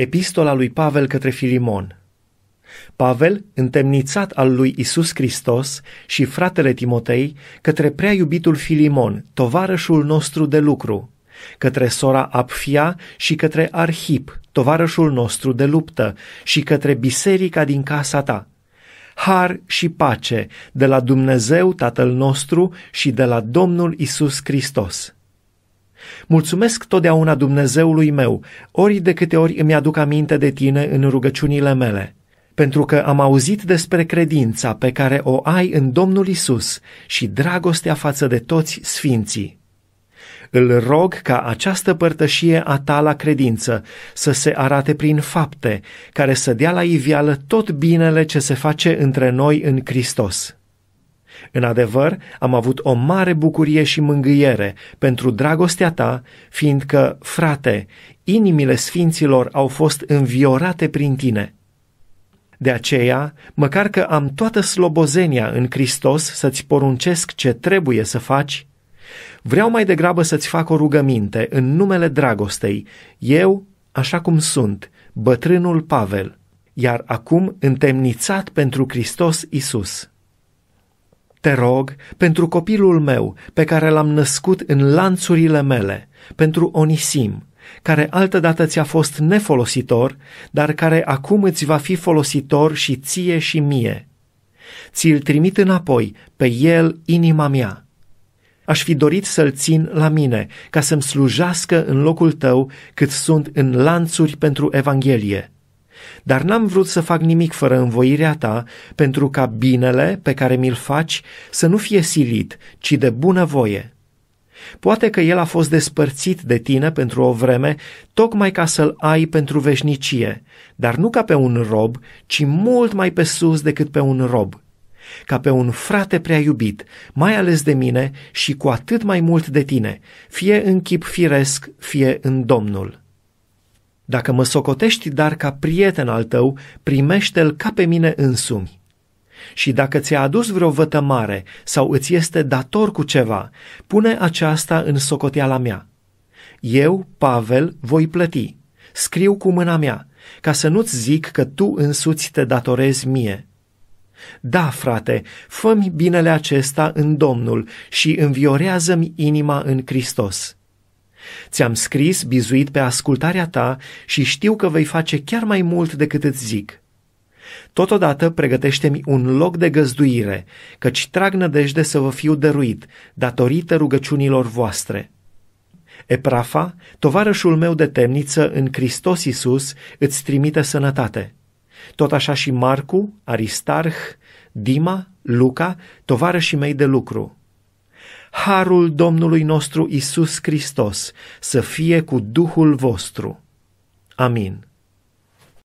Epistola lui Pavel către Filimon Pavel, întemnițat al lui Isus Hristos și fratele Timotei, către prea iubitul Filimon, tovarășul nostru de lucru, către sora Apfia și către Arhip, tovarășul nostru de luptă, și către biserica din casa ta. Har și pace de la Dumnezeu Tatăl nostru și de la Domnul Isus Hristos. Mulțumesc totdeauna Dumnezeului meu, ori de câte ori îmi aduc aminte de tine în rugăciunile mele, pentru că am auzit despre credința pe care o ai în Domnul Isus și dragostea față de toți sfinții. Îl rog ca această părtășie a ta la credință să se arate prin fapte, care să dea la ivială tot binele ce se face între noi în Hristos. În adevăr, am avut o mare bucurie și mângâiere pentru dragostea ta, fiindcă, frate, inimile sfinților au fost înviorate prin tine. De aceea, măcar că am toată slobozenia în Hristos să-ți poruncesc ce trebuie să faci, vreau mai degrabă să-ți fac o rugăminte în numele dragostei, eu, așa cum sunt, bătrânul Pavel, iar acum întemnițat pentru Hristos Isus te rog, pentru copilul meu, pe care l-am născut în lanțurile mele, pentru Onisim, care altădată ți-a fost nefolositor, dar care acum îți va fi folositor și ție și mie. Ți-l trimit înapoi, pe el, inima mea. Aș fi dorit să-l țin la mine, ca să-mi slujească în locul tău cât sunt în lanțuri pentru Evanghelie. Dar n-am vrut să fac nimic fără învoirea ta, pentru ca binele pe care mi-l faci să nu fie silit, ci de bună voie. Poate că el a fost despărțit de tine pentru o vreme, tocmai ca să-l ai pentru veșnicie, dar nu ca pe un rob, ci mult mai pe sus decât pe un rob, ca pe un frate prea iubit, mai ales de mine și cu atât mai mult de tine, fie în chip firesc, fie în Domnul. Dacă mă socotești dar ca prieten al tău, primește-l ca pe mine însumi. Și dacă ți-a adus vreo vătămare sau îți este dator cu ceva, pune aceasta în socoteala mea. Eu, Pavel, voi plăti. Scriu cu mâna mea, ca să nu-ți zic că tu însuți te datorezi mie. Da, frate, fă mi binele acesta în Domnul și înviorează-mi inima în Hristos. Ți-am scris bizuit pe ascultarea ta și știu că vei face chiar mai mult decât îți zic. Totodată pregătește-mi un loc de găzduire, căci trag nădejde să vă fiu dăruit, datorită rugăciunilor voastre. Eprafa, tovarășul meu de temniță în Hristos Iisus, îți trimite sănătate. Tot așa și Marcu, Aristarh, Dima, Luca, tovarășii mei de lucru. Harul Domnului nostru Isus Hristos să fie cu Duhul vostru. Amin.